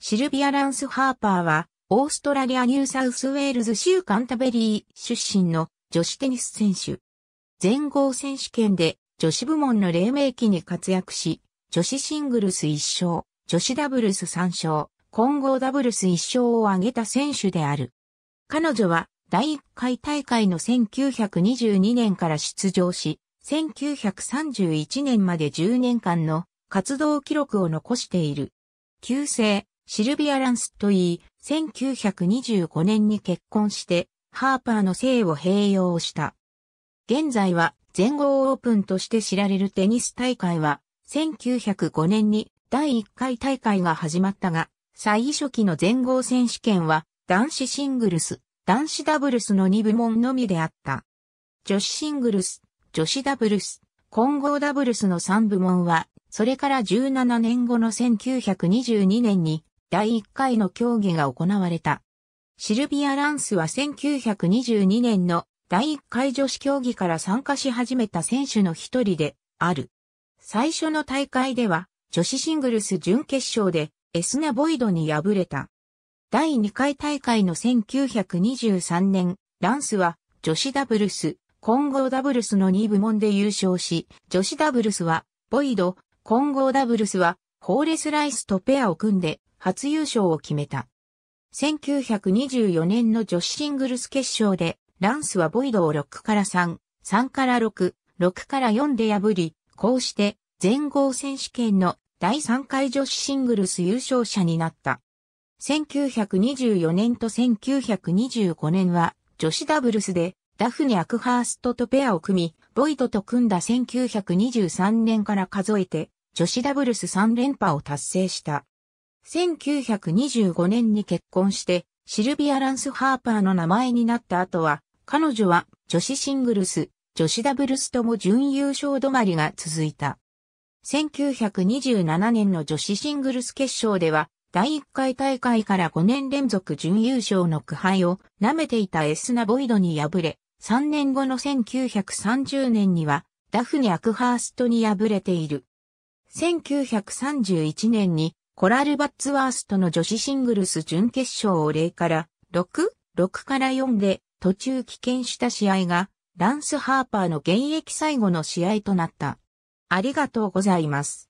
シルビア・ランス・ハーパーは、オーストラリア・ニューサウスウェールズ州カンタベリー出身の女子テニス選手。全豪選手権で女子部門の黎明期に活躍し、女子シングルス1勝、女子ダブルス3勝、混合ダブルス1勝を挙げた選手である。彼女は第1回大会の1922年から出場し、1931年まで10年間の活動記録を残している。旧姓、シルビア・ランスといい、1925年に結婚して、ハーパーの姓を併用した。現在は全豪オープンとして知られるテニス大会は、1905年に第1回大会が始まったが、最初期の全豪選手権は、男子シングルス、男子ダブルスの2部門のみであった。女子シングルス、女子ダブルス、混合ダブルスの3部門は、それから17年後の1922年に第1回の競技が行われた。シルビア・ランスは1922年の第1回女子競技から参加し始めた選手の一人である。最初の大会では女子シングルス準決勝でエスナ・ボイドに敗れた。第2回大会の1923年、ランスは女子ダブルス、混合ダブルスの2部門で優勝し、女子ダブルスはボイド、混合ダブルスはホーレスライスとペアを組んで初優勝を決めた。1924年の女子シングルス決勝で、ランスはボイドを6から3、3から6、6から4で破り、こうして全豪選手権の第3回女子シングルス優勝者になった。1924年と1925年は女子ダブルスでダフニ・アクハーストとペアを組み、ボイドと組んだ1923年から数えて女子ダブルス3連覇を達成した。1925年に結婚して、シルビア・ランス・ハーパーの名前になった後は、彼女は女子シングルス、女子ダブルスとも準優勝止まりが続いた。1927年の女子シングルス決勝では、第1回大会から5年連続準優勝の苦杯を舐めていたエスナ・ボイドに敗れ、3年後の1930年には、ダフニ・アクハーストに敗れている。1931年にコラル・バッツワースとの女子シングルス準決勝を0から6、6から4で途中棄権した試合がランス・ハーパーの現役最後の試合となった。ありがとうございます。